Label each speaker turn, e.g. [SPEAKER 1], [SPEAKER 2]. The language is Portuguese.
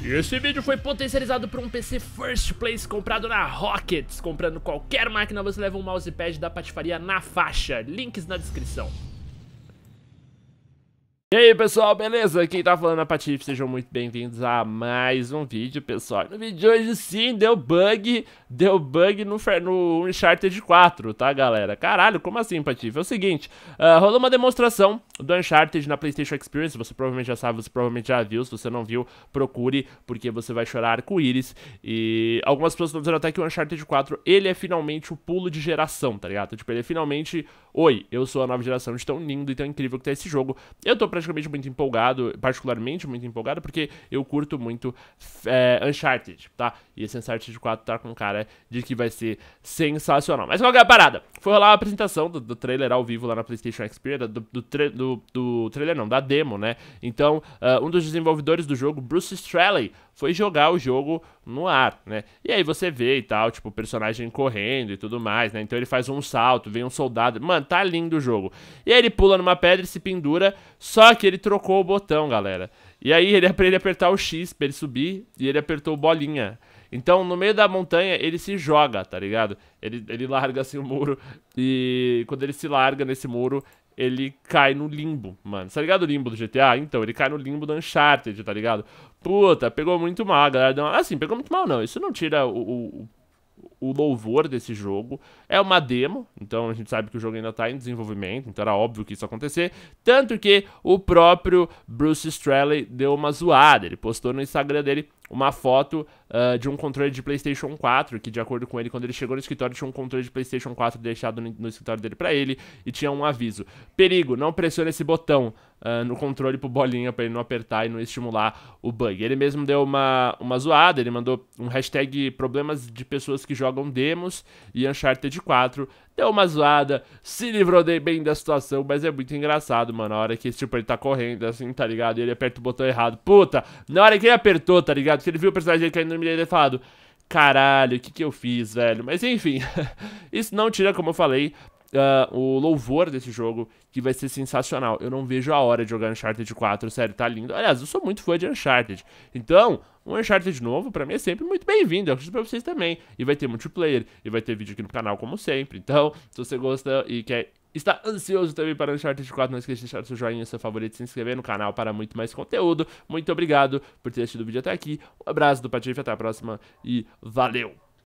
[SPEAKER 1] E esse vídeo foi potencializado por um PC First Place comprado na Rockets. Comprando qualquer máquina, você leva um mousepad da patifaria na faixa. Links na descrição. E aí pessoal, beleza? Quem tá falando é Patif, sejam muito bem-vindos a mais um vídeo, pessoal. No vídeo de hoje sim, deu bug, deu bug no, no Uncharted 4, tá galera? Caralho, como assim Patif? É o seguinte, uh, rolou uma demonstração do Uncharted na PlayStation Experience. Você provavelmente já sabe, você provavelmente já viu. Se você não viu, procure, porque você vai chorar com íris E algumas pessoas estão dizendo até que o Uncharted 4 ele é finalmente o pulo de geração, tá ligado? Tipo, ele é finalmente. Oi, eu sou a nova geração de tão lindo e tão incrível que tá esse jogo. Eu tô praticamente muito empolgado, particularmente muito empolgado, porque eu curto muito é, Uncharted, tá? E esse Uncharted 4 tá com cara de que vai ser sensacional. Mas qual é a parada? Foi rolar a apresentação do, do, trailer ao vivo lá na PlayStation Experience, do, do, do, do trailer não, da demo, né? Então, uh, um dos desenvolvedores do jogo, Bruce Straley, foi jogar o jogo no ar, né? E aí você vê e tal, tipo, o personagem correndo e tudo mais, né? Então ele faz um salto, vem um soldado. Mano, tá lindo o jogo. E aí ele pula numa pedra e se pendura, só que ele trocou o botão, galera. E aí ele aprende a apertar o X pra ele subir, e ele apertou bolinha. Então, no meio da montanha, ele se joga, tá ligado? Ele, ele larga assim o muro e quando ele se larga nesse muro, ele cai no limbo, mano. Tá ligado o limbo do GTA? Então, ele cai no limbo do Uncharted, tá ligado? Puta, pegou muito mal, galera Assim, pegou muito mal não, isso não tira o, o, o louvor desse jogo. É uma demo, então a gente sabe que o jogo ainda está em desenvolvimento, então era óbvio que isso ia acontecer. Tanto que o próprio Bruce Straley deu uma zoada, ele postou no Instagram dele uma foto uh, de um controle de PlayStation 4, que de acordo com ele, quando ele chegou no escritório, tinha um controle de PlayStation 4 deixado no, no escritório dele para ele e tinha um aviso: perigo, não pressione esse botão. Uh, no controle pro Bolinha para ele não apertar e não estimular o bug. Ele mesmo deu uma, uma zoada, ele mandou um hashtag problemas de pessoas que jogam demos e Uncharted 4. Deu uma zoada, se livrou bem da situação, mas é muito engraçado, mano. A hora que, tipo, ele tá correndo, assim, tá ligado? E ele aperta o botão errado. Puta! Na hora que ele apertou, tá ligado? Que ele viu o personagem caindo no meio, ele falado caralho, o que, que eu fiz, velho? Mas enfim, isso não tira, como eu falei, uh, o louvor desse jogo, que vai ser sensacional. Eu não vejo a hora de jogar Uncharted 4, sério, tá lindo. Aliás, eu sou muito fã de Uncharted. Então, um Uncharted novo, para mim, é sempre muito bem-vindo. Eu acredito pra vocês também. E vai ter multiplayer, e vai ter vídeo aqui no canal, como sempre. Então, se você gosta e quer está ansioso também para Uncharted 4, não esqueça de deixar o seu joinha, seu favorito, se inscrever no canal para muito mais conteúdo. Muito obrigado por ter assistido o vídeo até aqui. Um abraço do Patife, até a próxima e valeu!